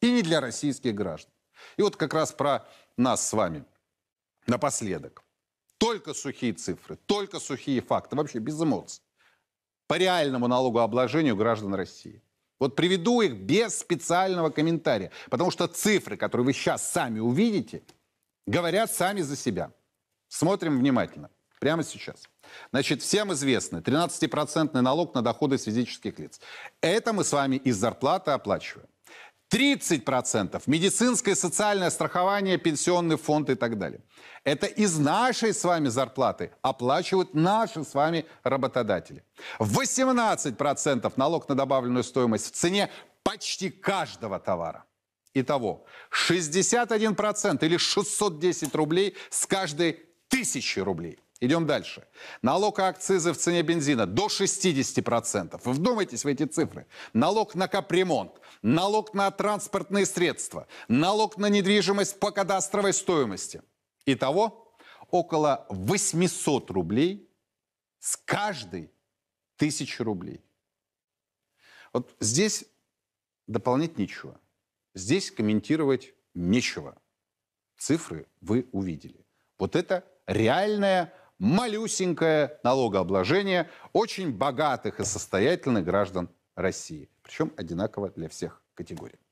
И не для российских граждан. И вот как раз про нас с вами напоследок. Только сухие цифры, только сухие факты, вообще без эмоций. По реальному налогообложению граждан России. Вот приведу их без специального комментария, потому что цифры, которые вы сейчас сами увидите, говорят сами за себя. Смотрим внимательно, прямо сейчас. Значит, всем известно, 13% налог на доходы физических лиц. Это мы с вами из зарплаты оплачиваем. 30%, медицинское, социальное страхование, пенсионный фонд и так далее. Это из нашей с вами зарплаты оплачивают наши с вами работодатели. 18% налог на добавленную стоимость в цене почти каждого товара. Итого 61% или 610 рублей с каждой тысячи рублей. Идем дальше. Налог акцизы в цене бензина до 60%. Вы вдумайтесь в эти цифры. Налог на капремонт, налог на транспортные средства, налог на недвижимость по кадастровой стоимости. Итого около 800 рублей с каждой тысячи рублей. Вот здесь дополнять нечего. Здесь комментировать нечего. Цифры вы увидели. Вот это реальная малюсенькое налогообложение очень богатых и состоятельных граждан России. Причем одинаково для всех категорий.